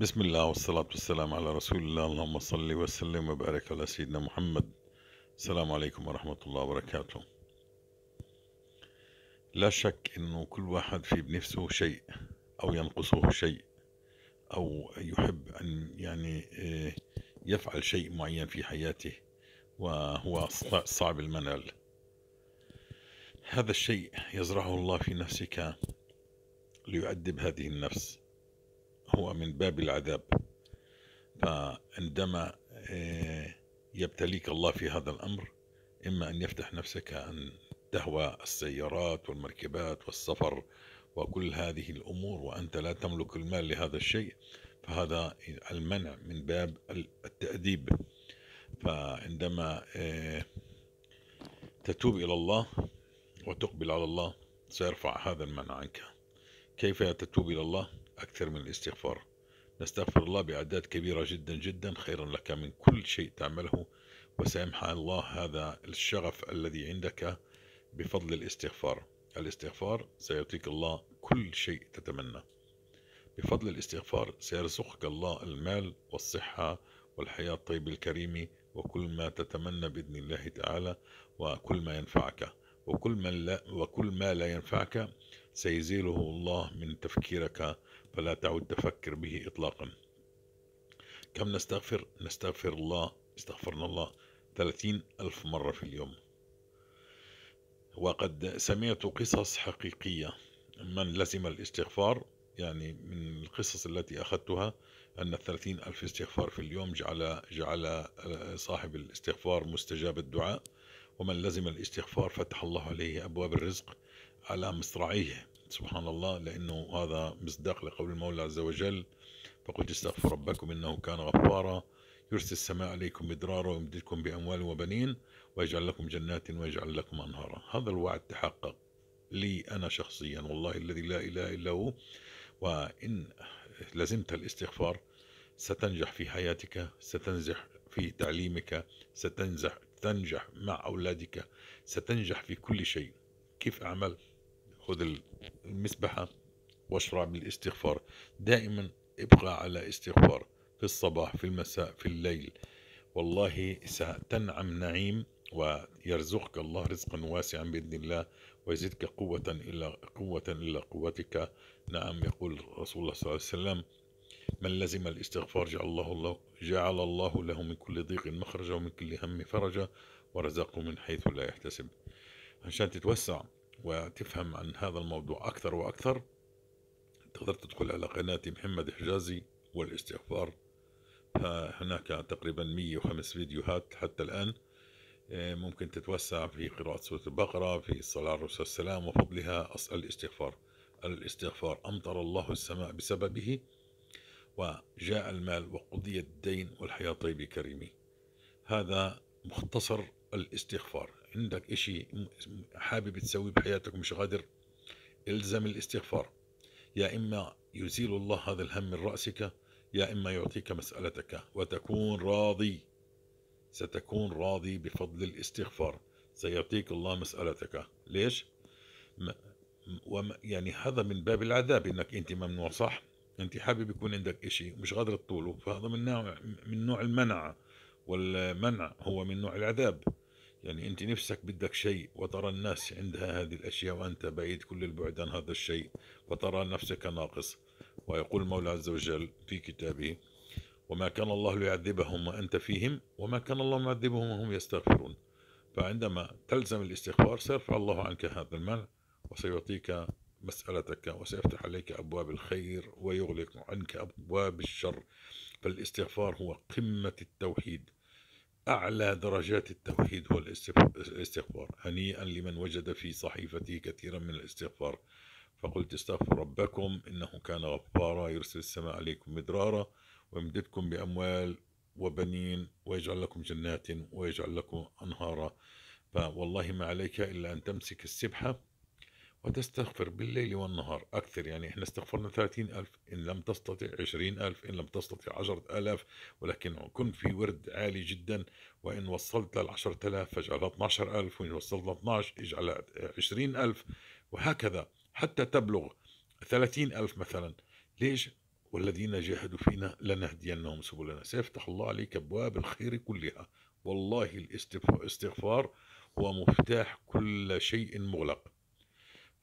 بسم الله والصلاة والسلام على رسول الله اللهم صل وسلم وبارك على سيدنا محمد السلام عليكم ورحمة الله وبركاته لا شك أنه كل واحد في بنفسه شيء أو ينقصه شيء أو يحب أن يعني آه، يفعل شيء معين في حياته وهو صعب المنال هذا الشيء يزرعه الله في نفسك ليؤدب هذه النفس هو من باب العذاب فعندما آه، يبتليك الله في هذا الأمر إما أن يفتح نفسك أن تهوى السيارات والمركبات والسفر وكل هذه الأمور وأنت لا تملك المال لهذا الشيء فهذا المنع من باب التأديب فعندما آه، تتوب إلى الله وتقبل على الله سيرفع هذا المنع عنك كيف تتوب إلى الله أكثر من الاستغفار نستغفر الله بأعداد كبيرة جدا جدا خيرا لك من كل شيء تعمله وسيمحى الله هذا الشغف الذي عندك بفضل الاستغفار الاستغفار سيعطيك الله كل شيء تتمنى بفضل الاستغفار سيرزقك الله المال والصحة والحياة الطيبة الكريمة وكل ما تتمنى بإذن الله تعالى وكل ما ينفعك وكل ما لا, وكل ما لا ينفعك سيزيله الله من تفكيرك فلا تعد تفكر به إطلاقا كم نستغفر نستغفر الله استغفرنا الله ثلاثين ألف مرة في اليوم وقد سمعت قصص حقيقية من لزم الاستغفار يعني من القصص التي أخذتها أن الثلاثين ألف استغفار في اليوم جعل, جعل صاحب الاستغفار مستجاب الدعاء ومن لزم الاستغفار فتح الله عليه أبواب الرزق على مصراعيه سبحان الله لأنه هذا مصداق لقول المولى عز وجل فقلت استغفر ربكم إنه كان غفارا يرسل السماء عليكم مدرارا ويمددكم بأموال وبنين ويجعل لكم جنات ويجعل لكم أنهارا هذا الوعد تحقق لي أنا شخصيا والله الذي لا إله إلا هو وإن لزمت الاستغفار ستنجح في حياتك ستنجح في تعليمك ستنجح تنجح مع أولادك ستنجح في كل شيء كيف أعمل خذ المسبحة واشرع بالاستغفار دائما ابقى على استغفار في الصباح في المساء في الليل والله ستنعم نعيم ويرزقك الله رزقا واسعا بإذن الله ويزدك قوة إلا قوة إلا قوتك نعم يقول رسول الله صلى الله عليه وسلم من لزم الاستغفار جعل الله, الله جعل الله له من كل ضيق مخرجا ومن كل هم فرجا ورزقه من حيث لا يحتسب عشان تتوسع وتفهم عن هذا الموضوع أكثر وأكثر تقدر تدخل على قناة محمد حجازي والاستغفار فهناك تقريبا 105 فيديوهات حتى الآن ممكن تتوسع في قراءة سورة البقرة في الصلاة على الرسول السلام وفضلها أسأل الاستغفار الاستغفار أمطر الله السماء بسببه وجاء المال وقضي الدين والحياة طيب كريمي هذا مختصر الاستغفار عندك إشي حابب تسويه بحياتك ومش قادر الزم الاستغفار يا إما يزيل الله هذا الهم من رأسك يا إما يعطيك مسألتك وتكون راضي ستكون راضي بفضل الاستغفار سيعطيك الله مسألتك ليش؟ وما يعني هذا من باب العذاب انك انت ممنوع صح انت حابب يكون عندك اشي مش قادر تطوله فهذا من نوع من نوع المنع والمنع هو من نوع العذاب يعني أنت نفسك بدك شيء وترى الناس عندها هذه الأشياء وأنت بعيد كل البعد عن هذا الشيء وترى نفسك ناقص ويقول المولى عز وجل في كتابه وما كان الله ليعذبهم وأنت فيهم وما كان الله معذبهم وهم يستغفرون فعندما تلزم الاستغفار سيرفع الله عنك هذا المنع وسيعطيك مسألتك وسيفتح عليك أبواب الخير ويغلق عنك أبواب الشر فالاستغفار هو قمة التوحيد أعلى درجات التوحيد والاستغفار هنيئا لمن وجد في صحيفته كثيرا من الاستغفار فقلت استغفر ربكم إنه كان غفارا يرسل السماء عليكم مدرارا ويمددكم بأموال وبنين ويجعل لكم جنات ويجعل لكم أنهارا فوالله ما عليك إلا أن تمسك السبحة وتستغفر بالليل والنهار أكثر يعني إحنا استغفرنا ثلاثين ألف إن لم تستطع عشرين ألف إن لم تستطع عشرة آلاف ولكن كن في ورد عالي جدا وإن وصلت للعشرة آلاف فاجعلها 12 ألف وإن وصلت ل 12 اجعلها عشرين ألف وهكذا حتى تبلغ ثلاثين ألف مثلا ليش؟ والذين جاهدوا فينا لنهدينهم سبلنا سيفتح الله عليك أبواب الخير كلها والله الاستغفار هو مفتاح كل شيء مغلق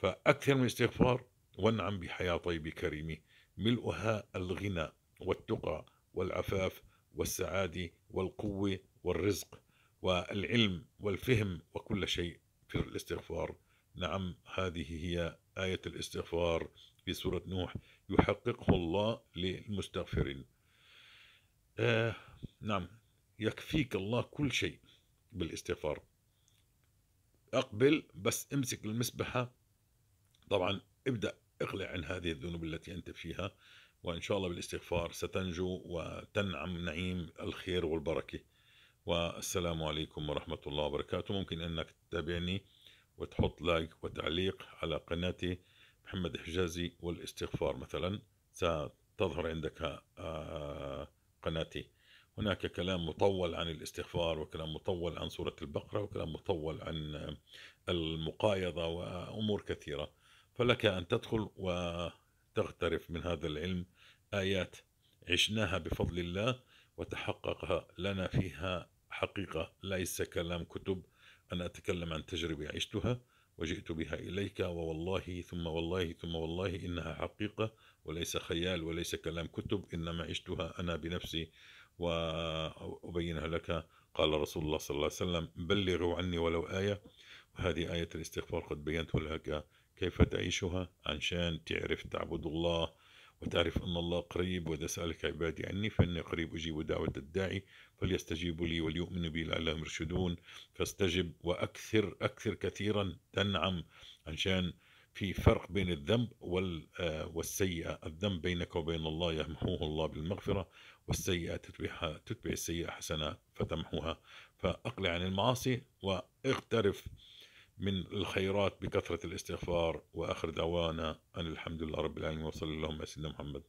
فأكثر من استغفار وانعم بحياة طيبة كريمه ملؤها الغنى والتقى والعفاف والسعادة والقوة والرزق والعلم والفهم وكل شيء في الاستغفار نعم هذه هي آية الاستغفار في سورة نوح يحققه الله للمستغفرين آه نعم يكفيك الله كل شيء بالاستغفار أقبل بس امسك المسبحة طبعا ابدأ اقلع عن هذه الذنوب التي أنت فيها وإن شاء الله بالاستغفار ستنجو وتنعم نعيم الخير والبركة والسلام عليكم ورحمة الله وبركاته ممكن أنك تتابعني وتحط لايك وتعليق على قناتي محمد حجازي والاستغفار مثلا ستظهر عندك آه، قناتي هناك كلام مطول عن الاستغفار وكلام مطول عن سورة البقرة وكلام مطول عن المقايضة وأمور كثيرة فلك أن تدخل وتغترف من هذا العلم آيات عشناها بفضل الله وتحقق لنا فيها حقيقة ليس كلام كتب أنا أتكلم عن تجربة عشتها وجئت بها إليك ووالله ثم والله ثم والله إنها حقيقة وليس خيال وليس كلام كتب إنما عشتها أنا بنفسي وأبينها لك قال رسول الله صلى الله عليه وسلم بلغوا عني ولو آية وهذه آية الاستغفار قد بينتها لك كيف تعيشها عشان تعرف تعبد الله وتعرف أن الله قريب وإذا سألك عبادي عني فإني قريب أجيب دعوة الداعي فليستجيبوا لي وليؤمنوا بي لعلهم يرشدون فاستجب وأكثر أكثر كثيرا تنعم عشان في فرق بين الذنب آه، والسيئة الذنب بينك وبين الله يمحوه الله بالمغفرة والسيئة تتبعها تتبع السيئة حسنة فتمحوها فأقلع عن المعاصي واغترف من الخيرات بكثرة الاستغفار وآخر دعوانا أن الحمد لله رب العالمين وصلى اللهم على سيدنا محمد